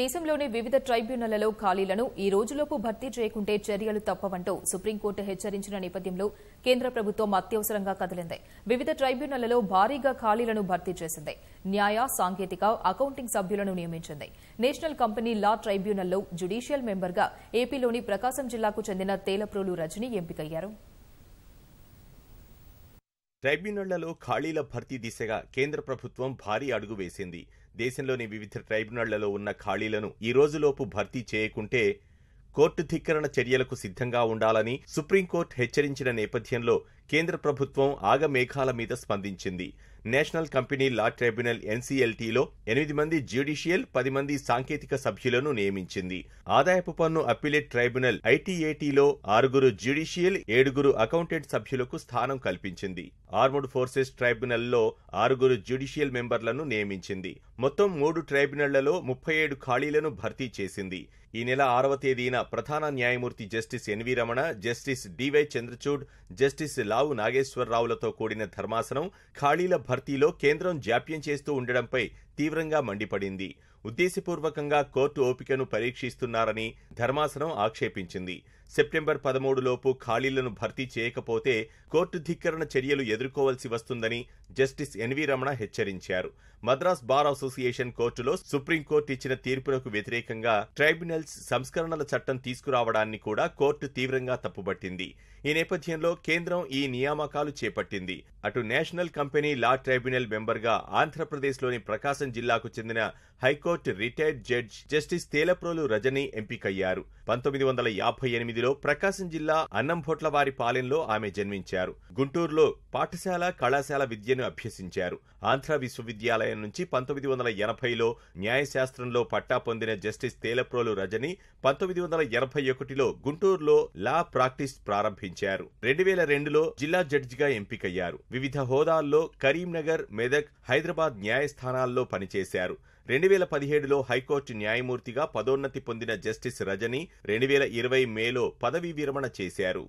దేశంలోని వివిధ ట్రైబ్యునళ్లలో ఖాళీలను ఈ రోజులోపు భర్తీ చేయకుంటే చర్యలు తప్పవంటూ సుప్రీంకోర్టు హెచ్చరించిన నేపథ్యంలో కేంద్ర ప్రభుత్వం అత్యవసరంగా కదిలింది వివిధ ట్రైబ్యునళ్లలో భారీగా ఖాళీలను భర్తీ చేసింది న్యాయ సాంకేతిక అకౌంటింగ్ సభ్యులను నియమించింది నేషనల్ కంపెనీ లా ట్రైబ్యునల్లో జ్యుడీషియల్ మెంబర్గా ఏపీలోని ప్రకాశం జిల్లాకు చెందిన తేలప్రోలు రజని ఎంపికయ్యారు ట్రైబ్యునళ్లలో ఖాళీల భర్తీ దిశగా కేంద్ర ప్రభుత్వం భారీ అడుగు వేసింది దేశంలోని వివిధ ట్రైబ్యునళ్లలో ఉన్న ఖాళీలను ఈ రోజులోపు భర్తీ చేయకుంటే కోర్టు ధిక్కరణ చర్యలకు సిద్ధంగా ఉండాలని సుప్రీంకోర్టు హెచ్చరించిన నేపథ్యంలో కేంద్ర ప్రభుత్వం ఆగమేఘాల మీద స్పందించింది నేషనల్ కంపెనీ లా ట్రైబ్యునల్ ఎన్సీఎల్టీలో ఎనిమిది మంది జ్యుడిషియల్ పది మంది సాంకేతిక సభ్యులను నియమించింది ఆదాయపు పన్ను అప్పిలేట్ ట్రైబ్యునల్ ఐటీఏటీలో ఆరుగురు జ్యుడిషియల్ ఏడుగురు అకౌంటెంట్ సభ్యులకు స్థానం కల్పించింది ఆర్ముడ్ ఫోర్సెస్ ట్రైబ్యునల్లో ఆరుగురు జ్యుడిషియల్ మెంబర్లను నియమించింది మొత్తం మూడు ట్రైబ్యునళ్లలో ముప్పై ఏడు ఖాళీలను భర్తీ చేసింది ఈ నెల ఆరవ తేదీన ప్రధాన న్యాయమూర్తి justice NV Ramana justice DY Chandrachud justice Lavu నాగేశ్వరరావులతో కూడిన ధర్మాసనం ఖాళీల భర్తీలో కేంద్రం జాప్యం చేస్తూ ఉండడంపై తీవ్రంగా మండిపడింది ఉద్దేశపూర్వకంగా కోర్టు ఓపికను పరీక్షిస్తున్నారని ధర్మాసనం ఆక్షేపించింది సెప్టెంబర్ పదమూడులోపు ఖాళీలను భర్తీ చేయకపోతే కోర్టు ధిక్కరణ చర్యలు ఎదుర్కోవాల్సి వస్తుందని జస్టిస్ ఎన్వి రమణ హెచ్చరించారు మద్రాస్ బార్ అసోసియేషన్ కోర్టులో సుప్రీంకోర్టు ఇచ్చిన తీర్పులకు వ్యతిరేకంగా ట్రైబ్యునల్స్ సంస్కరణల చట్టం తీసుకురావడాన్ని కూడా కోర్టు తీవ్రంగా తప్పుబట్టింది ఈ నేపథ్యంలో కేంద్రం ఈ నియామకాలు చేపట్టింది అటు నేషనల్ కంపెనీ లా ట్రైబ్యునల్ మెంబర్గా ఆంధ్రప్రదేశ్లోని ప్రకాశం జిల్లాకు చెందిన high court high court retired judge justice Telaprolu Rajani ఎంపికయ్యారు పంతొమ్మిది వందల యాభై ఎనిమిదిలో ప్రకాశం జిల్లా అన్నంభొట్లవారి పాలెంలో ఆమె జన్మించారు గుంటూరులో పాఠశాల కళాశాల విద్యను అభ్యసించారు ఆంధ్ర విశ్వవిద్యాలయం నుంచి పంతొమ్మిది వందల ఎనభైలో న్యాయశాస్త్రంలో పట్టా పొందిన జస్టిస్ తేలప్రోలు రజని పంతొమ్మిది వందల ఎనభై ఒకటిలో గుంటూరులో లా ప్రాక్టీస్ ప్రారంభించారు రెండు వేల రెండులో జిల్లా జడ్జిగా ఎంపికయ్యారు వివిధ హోదాల్లో కరీంనగర్ మెదక్ హైదరాబాద్ న్యాయస్థానాల్లో పనిచేశారు రెండు వేల పది పదిహేడులో హైకోర్టు న్యాయమూర్తిగా పదోన్నతి పొందిన జస్టిస్ రజని రెండు వేల ఇరవై మేలో పదవీ విరమణ చేశారు